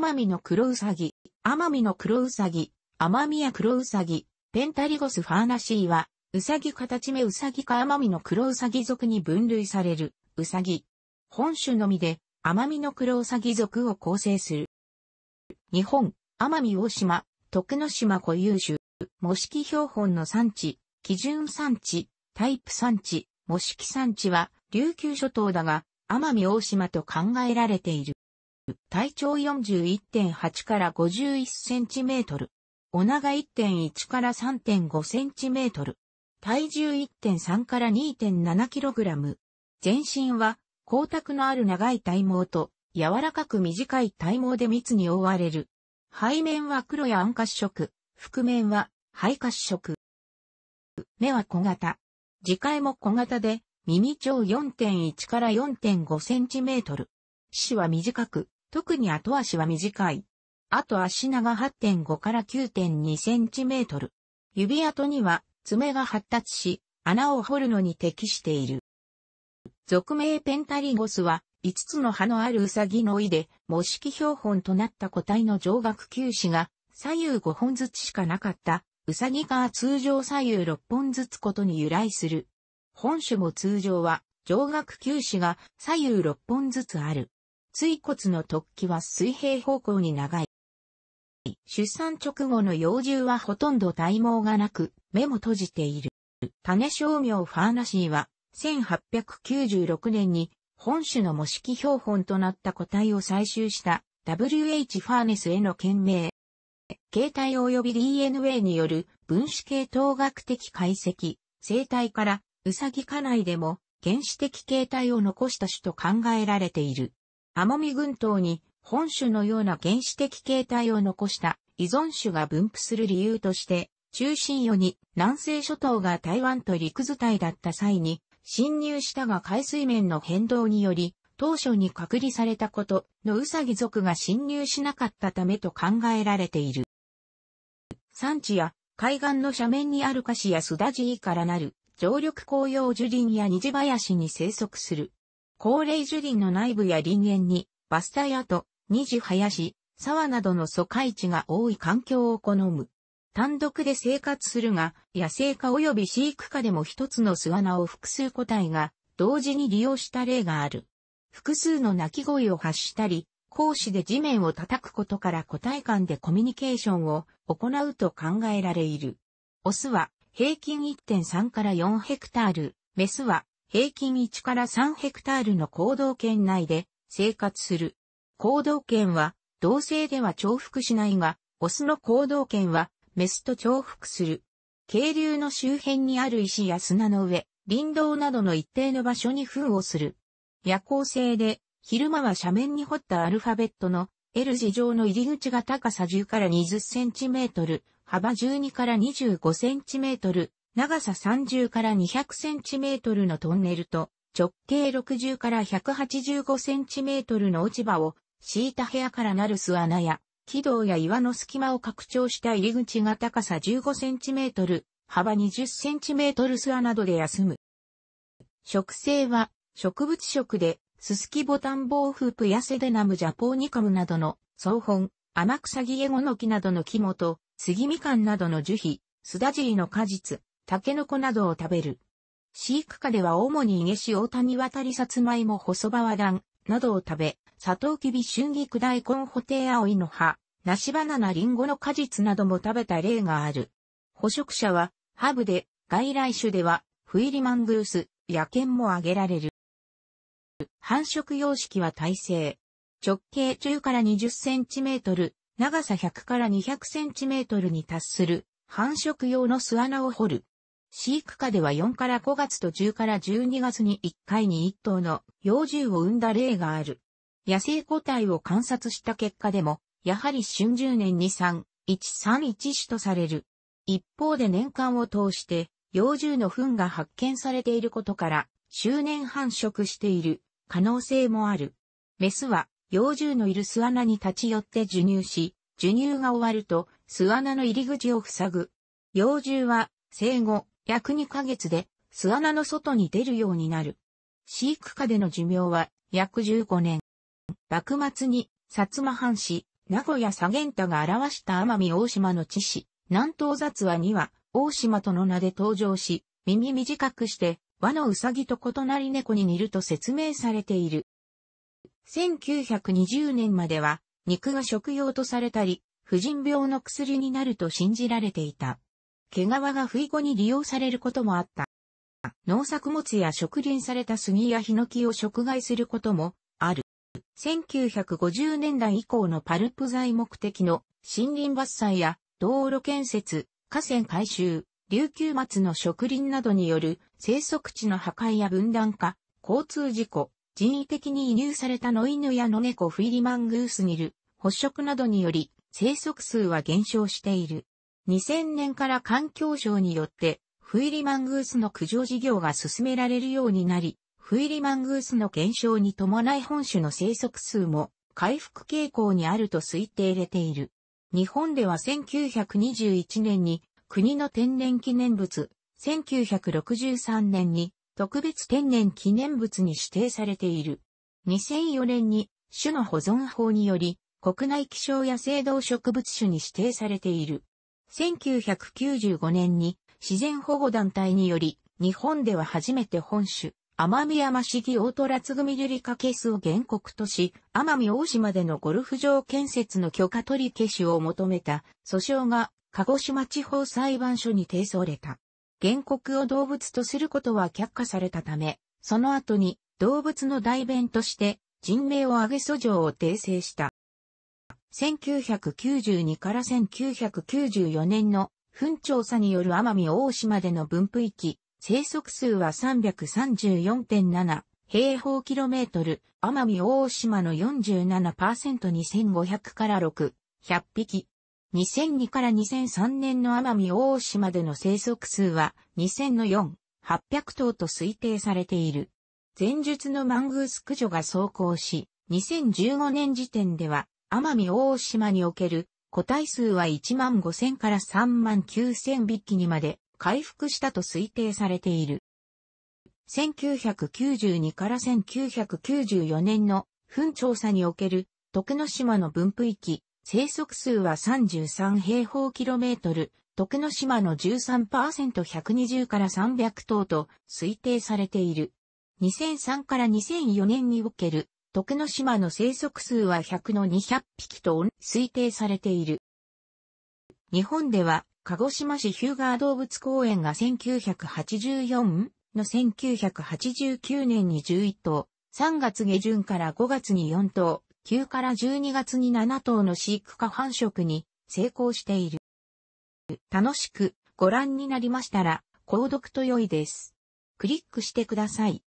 奄美の黒うさぎ、奄美の黒うさぎ、奄美や黒うさぎ、ペンタリゴスファーナシーは、うさぎ形目うさぎか奄美の黒うさぎ属に分類される、うさぎ。本種のみで、奄美の黒うさぎ属を構成する。日本、奄美大島、徳之島固有種、模式標本の産地、基準産地、タイプ産地、模式産地は、琉球諸島だが、奄美大島と考えられている。体長41.8から51センチメートル。お長1.1から3.5センチメートル。体重1.3から2.7キログラム。全身は光沢のある長い体毛と柔らかく短い体毛で密に覆われる。背面は黒や暗褐色。覆面は肺褐色。目は小型。耳介も小型で、耳長4.1から4.5センチメートル。足は短く、特に後足は短い。後足長8.5から9.2センチメートル。指跡には爪が発達し、穴を掘るのに適している。俗名ペンタリゴスは、5つの葉のあるウサギの胃で、模式標本となった個体の上顎球歯が、左右5本ずつしかなかった、ウサギが通常左右6本ずつことに由来する。本種も通常は、上顎球歯が左右6本ずつある。椎骨の突起は水平方向に長い。出産直後の幼獣はほとんど体毛がなく、目も閉じている。種商名ファーナシーは、1896年に本種の模式標本となった個体を採集した WH ファーネスへの件名。形態及び DNA による分子系統学的解析、生態からウサギ科内でも原始的形態を残した種と考えられている。奄美群島に本種のような原始的形態を残した依存種が分布する理由として、中心世に南西諸島が台湾と陸伝いだった際に侵入したが海水面の変動により当初に隔離されたことのウサギ族が侵入しなかったためと考えられている。産地や海岸の斜面にあるカシやスダジイからなる常緑紅葉樹林や虹林に生息する高齢樹林の内部や林園に、バスタやと、二次林、沢などの疎開地が多い環境を好む。単独で生活するが、野生化及び飼育下でも一つの巣穴を複数個体が同時に利用した例がある。複数の鳴き声を発したり、講師で地面を叩くことから個体間でコミュニケーションを行うと考えられる。オスは平均1.3から4ヘクタール、メスは平均1から3ヘクタールの行動圏内で生活する。行動圏は同性では重複しないが、オスの行動圏はメスと重複する。渓流の周辺にある石や砂の上、林道などの一定の場所に封をする。夜行性で、昼間は斜面に掘ったアルファベットの L 字状の入り口が高さ10から20センチメートル、幅12から25センチメートル、長さ30から200センチメートルのトンネルと、直径60から185センチメートルの落ち葉を敷いた部屋からなる巣穴や、軌道や岩の隙間を拡張した入り口が高さ15センチメートル、幅20センチメートル巣穴などで休む。植生は植物食で、ススキボタンボウフープやセデナムジャポーニカムなどの草本、天草ギエゴノキなどの木元、杉みかんなどの樹皮、スダジリの果実、タケノコなどを食べる。飼育下では主にイゲシオオタニワタリサツマイモ細葉ダンなどを食べ、サトウキビ春菊大根ホテイアオイの葉、シバナナリンゴの果実なども食べた例がある。捕食者は、ハブで、外来種では、フイリマングース、野犬も挙げられる。繁殖様式は耐性。直径10から20センチメートル、長さ100から200センチメートルに達する、繁殖用の巣穴を掘る。飼育下では4から5月と10から12月に1回に1頭の幼獣を産んだ例がある。野生個体を観察した結果でも、やはり春10年に3、131種とされる。一方で年間を通して、幼獣の糞が発見されていることから、周年繁殖している可能性もある。メスは幼獣のいる巣穴に立ち寄って授乳し、授乳が終わると巣穴の入り口を塞ぐ。幼獣は生後約2ヶ月で巣穴の外に出るようになる。飼育下での寿命は約15年。幕末に薩摩藩士、名古屋左源太が表した奄美大島の知史、南東雑話には大島との名で登場し、耳短くして和のうさぎと異なり猫に似ると説明されている。1920年までは肉が食用とされたり、婦人病の薬になると信じられていた。毛皮が不意後に利用されることもあった。農作物や植林された杉やヒノキを食害することもある。1950年代以降のパルプ材目的の森林伐採や道路建設、河川改修、琉球松の植林などによる生息地の破壊や分断化、交通事故、人為的に移入された野犬や野猫フィリマングースニル、捕食などにより生息数は減少している。2000年から環境省によって、フイリマングースの駆除事業が進められるようになり、フイリマングースの減少に伴い本種の生息数も回復傾向にあると推定れている。日本では1921年に国の天然記念物、1963年に特別天然記念物に指定されている。2004年に種の保存法により国内気象野生動植物種に指定されている。1995年に自然保護団体により、日本では初めて本種、奄美山市議大虎ミ組ゆりかけすを原告とし、奄美大島でのゴルフ場建設の許可取り消しを求めた訴訟が鹿児島地方裁判所に提訴された。原告を動物とすることは却下されたため、その後に動物の代弁として人名を挙げ訴状を訂正した。1992から1994年の糞調査による奄美大島での分布域、生息数は334.7平方キロメートル、奄美大島の 47%2500 から6、100匹。2002から2003年の奄美大島での生息数は2000の4、800頭と推定されている。前述のマングース駆除が走行し、2015年時点では奄美大島における個体数は1万5000から3万9000匹にまで回復したと推定されている。1992から1994年の糞調査における徳之島の分布域、生息数は33平方キロメートル、徳之島の 13%120 から300頭と推定されている。2003から2004年における徳之島の生息数は100の200匹と推定されている。日本では、鹿児島市ヒューガー動物公園が1984の1989年に11頭、3月下旬から5月に4頭、9から12月に7頭の飼育下繁殖に成功している。楽しくご覧になりましたら、購読と良いです。クリックしてください。